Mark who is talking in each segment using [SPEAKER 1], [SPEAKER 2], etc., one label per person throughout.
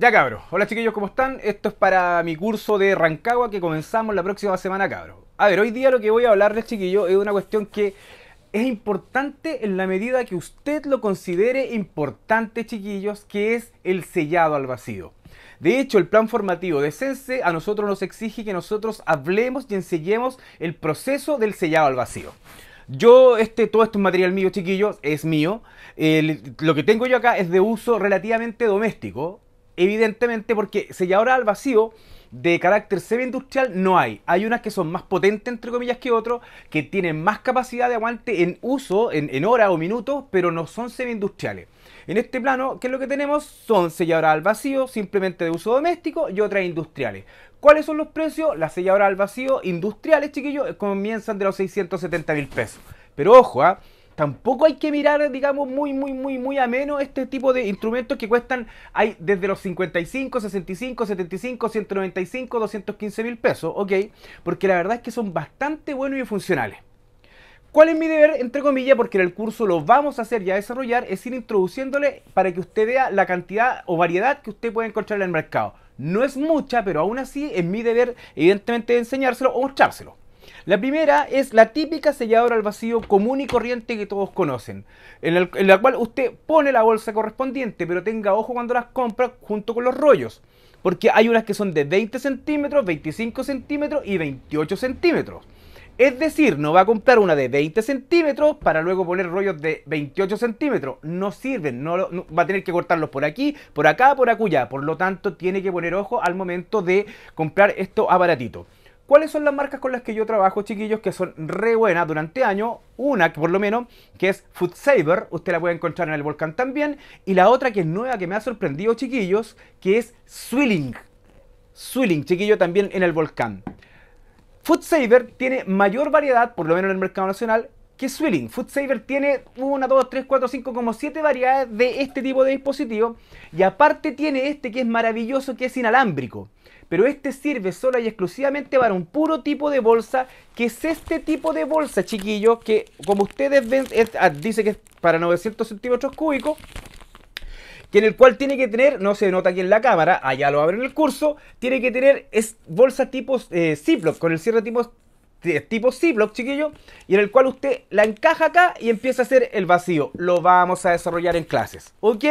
[SPEAKER 1] Ya cabros, hola chiquillos, ¿cómo están? Esto es para mi curso de Rancagua que comenzamos la próxima semana, cabros. A ver, hoy día lo que voy a hablarles, chiquillos, es una cuestión que es importante en la medida que usted lo considere importante, chiquillos, que es el sellado al vacío. De hecho, el plan formativo de Sense a nosotros nos exige que nosotros hablemos y enseñemos el proceso del sellado al vacío. Yo, este, todo esto es material mío, chiquillos, es mío. lo que tengo yo acá es de uso relativamente doméstico evidentemente porque selladoras al vacío de carácter semi-industrial no hay. Hay unas que son más potentes, entre comillas, que otros, que tienen más capacidad de aguante en uso, en, en horas o minutos, pero no son semi-industriales. En este plano, ¿qué es lo que tenemos? Son selladoras al vacío, simplemente de uso doméstico, y otras industriales. ¿Cuáles son los precios? Las selladoras al vacío industriales, chiquillos, comienzan de los 670 mil pesos. Pero ojo, ¿ah? tampoco hay que mirar, digamos, muy, muy, muy, muy ameno este tipo de instrumentos que cuestan, hay desde los 55, 65, 75, 195, 215 mil pesos, ¿ok? Porque la verdad es que son bastante buenos y funcionales. ¿Cuál es mi deber, entre comillas, porque en el curso lo vamos a hacer ya desarrollar, es ir introduciéndole para que usted vea la cantidad o variedad que usted puede encontrar en el mercado? No es mucha, pero aún así es mi deber, evidentemente, enseñárselo o mostrárselo. La primera es la típica selladora al vacío común y corriente que todos conocen, en, la cual usted pone la bolsa correspondiente, pero tenga ojo cuando las compra junto con los rollos, porque hay unas que son de 20 centímetros, 25 centímetros y 28 centímetros. Es decir, no va a comprar una de 20 centímetros para luego poner rollos de 28 centímetros. No sirven, va a tener que cortarlos por aquí, por acá, por acullá. Por lo tanto, tiene que poner ojo al momento de comprar estos aparatitos. ¿Cuáles son las marcas con las que yo trabajo, chiquillos, que son re buenas durante año? Una, que por lo menos, que es Food Saver, usted la puede encontrar en el volcán también. Y la otra que es nueva, que me ha sorprendido, chiquillos, que es Swilling. Swilling, chiquillo, también en el volcán. Food Saver tiene mayor variedad, por lo menos en el mercado nacional, que Swilling Food Saver tiene 1, 2, 3, 4, 5, como 7 variedades de este tipo de dispositivo. Y aparte tiene este que es maravilloso, que es inalámbrico. Pero este sirve sola y exclusivamente para un puro tipo de bolsa, que es este tipo de bolsa, chiquillos, que como ustedes ven, ah, dice que es para 900 centímetros cúbicos, que en el cual tiene que tener, no se nota aquí en la cámara, allá lo abren en el curso, tiene que tener es bolsa tipo eh, Ziploc, con el cierre tipo tipo Ziploc, chiquillo, y en el cual usted la encaja acá y empieza a hacer el vacío. Lo vamos a desarrollar en clases, ¿ok?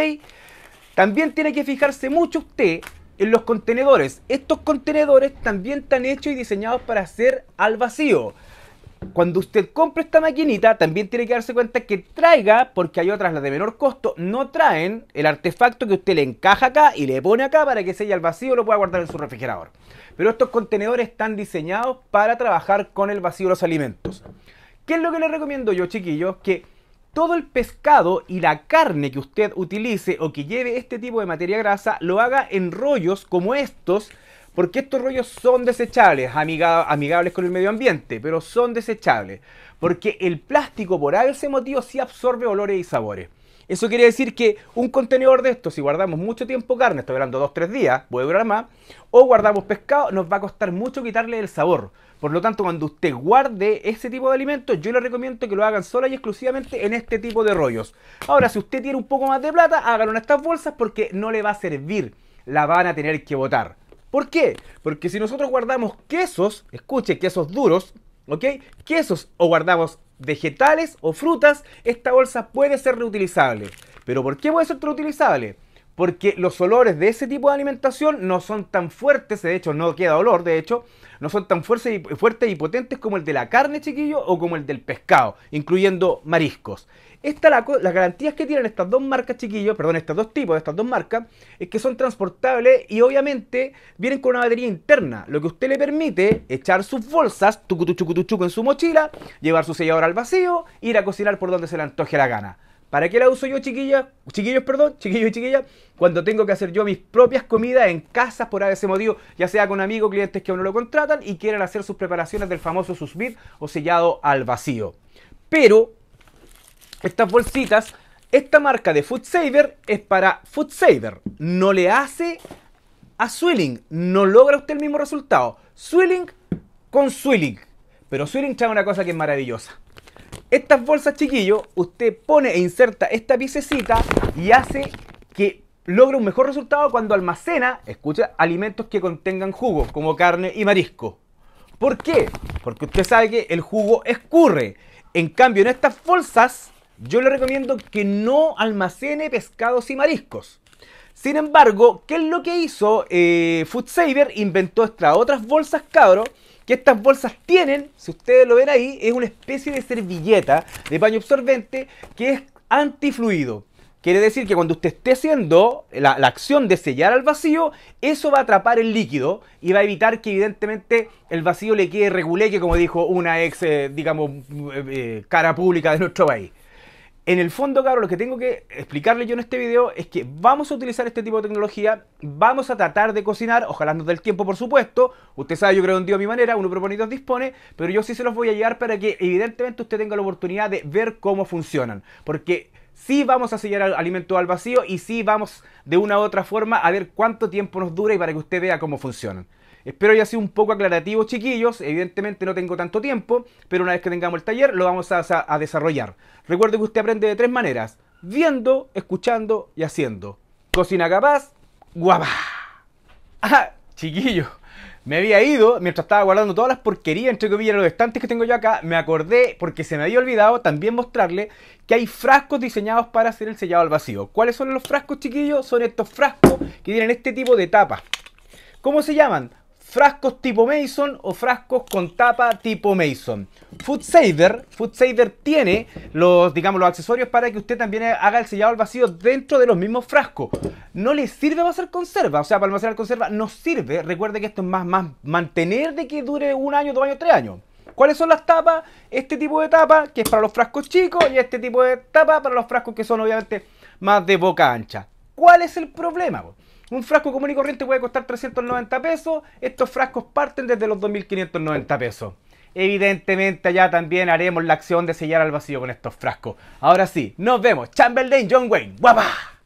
[SPEAKER 1] También tiene que fijarse mucho usted en los contenedores. Estos contenedores también están hechos y diseñados para hacer al vacío cuando usted compre esta maquinita, también tiene que darse cuenta que traiga, porque hay otras, las de menor costo, no traen el artefacto que usted le encaja acá y le pone acá para que se el vacío vacío lo pueda guardar en su refrigerador. Pero estos contenedores están diseñados para trabajar con el vacío de los alimentos. ¿Qué es lo que le recomiendo yo, chiquillos? Que todo el pescado y la carne que usted utilice o que lleve este tipo de materia grasa lo haga en rollos como estos porque estos rollos son desechables, amigables con el medio ambiente, pero son desechables. Porque el plástico, por ese motivo, sí absorbe olores y sabores. Eso quiere decir que un contenedor de estos, si guardamos mucho tiempo carne, estoy hablando 2-3 días, puede durar más, o guardamos pescado, nos va a costar mucho quitarle el sabor. Por lo tanto, cuando usted guarde ese tipo de alimentos, yo le recomiendo que lo hagan sola y exclusivamente en este tipo de rollos. Ahora, si usted tiene un poco más de plata, hágalo en estas bolsas porque no le va a servir, la van a tener que botar. ¿Por qué? Porque si nosotros guardamos quesos, escuche, quesos duros, ¿ok? Quesos o guardamos vegetales o frutas, esta bolsa puede ser reutilizable. ¿Pero por qué puede ser reutilizable? porque los olores de ese tipo de alimentación no son tan fuertes, de hecho no queda olor, de hecho, no son tan fuertes y, potentes como el de la carne, chiquillo, o como el del pescado, incluyendo mariscos. Esta, las garantías que tienen estas dos marcas, chiquillos, perdón, estos dos tipos de estas dos marcas, es que son transportables y obviamente vienen con una batería interna, lo que usted le permite echar sus bolsas, tucutuchucutuchuco en su mochila, llevar su sellador al vacío, ir a cocinar por donde se le antoje la gana. ¿Para qué la uso yo, chiquilla? Chiquillos, perdón, chiquillos y chiquillas, cuando tengo que hacer yo mis propias comidas en casa? por ese motivo, ya sea con amigos, clientes que aún no lo contratan y quieran hacer sus preparaciones del famoso vide o sellado al vacío. Pero estas bolsitas, esta marca de Food Saver es para Food Saver, no le hace a Swilling, no logra usted el mismo resultado. Swilling con Swilling, pero Swilling trae una cosa que es maravillosa estas bolsas, chiquillos, usted pone e inserta esta piececita y hace que logre un mejor resultado cuando almacena, escucha, alimentos que contengan jugo, como carne y marisco. ¿Por qué? Porque usted sabe que el jugo escurre. En cambio, en estas bolsas, yo le recomiendo que no almacene pescados y mariscos. Sin embargo, ¿qué es lo que hizo eh, Food Saver? Inventó estas otras bolsas, cabro, que estas bolsas tienen, si ustedes lo ven ahí, es una especie de servilleta de paño absorbente que es antifluido. Quiere decir que cuando usted esté haciendo la, acción de sellar al vacío, eso va a atrapar el líquido y va a evitar que evidentemente el vacío le quede reguleque, como dijo una ex, eh, digamos, eh, eh, cara pública de nuestro país. En el fondo, cabrón, lo que tengo que explicarle yo en este video es que vamos a utilizar este tipo de tecnología, vamos a tratar de cocinar, ojalá nos dé el tiempo, por supuesto. Usted sabe, yo creo un día a mi manera, uno propone y dos dispone, pero yo sí se los voy a llevar para que evidentemente usted tenga la oportunidad de ver cómo funcionan. Porque sí vamos a sellar alimento al vacío y sí vamos de una u otra forma a ver cuánto tiempo nos dura y para que usted vea cómo funcionan. Espero haya sido un poco aclarativo, chiquillos. Evidentemente no tengo tanto tiempo, pero una vez que tengamos el taller lo vamos a, desarrollar. Recuerde que usted aprende de tres maneras. Viendo, escuchando y haciendo. Cocina capaz, guapa. Ah, Chiquillo, Me había ido, mientras estaba guardando todas las porquerías, entre comillas, en los estantes que tengo yo acá, me acordé, porque se me había olvidado también mostrarle que hay frascos diseñados para hacer el sellado al vacío. ¿Cuáles son los frascos, chiquillos? Son estos frascos que tienen este tipo de tapa. ¿Cómo se llaman? frascos tipo Mason o frascos con tapa tipo Mason. Food Saver, Food tiene los, digamos, los accesorios para que usted también haga el sellado al vacío dentro de los mismos frascos. No le sirve para hacer conserva, o sea, para almacenar conserva no sirve. Recuerde que esto es más, más mantener de que dure un año, dos años, tres años. ¿Cuáles son las tapas? Este tipo de tapa que es para los frascos chicos y este tipo de tapa para los frascos que son obviamente más de boca ancha. ¿Cuál es el problema? Un frasco común y corriente puede costar 390 pesos. Estos frascos parten desde los 2.590 pesos. Evidentemente allá también haremos la acción de sellar al vacío con estos frascos. Ahora sí, nos vemos. Chamberlain John Wayne. ¡Guapa!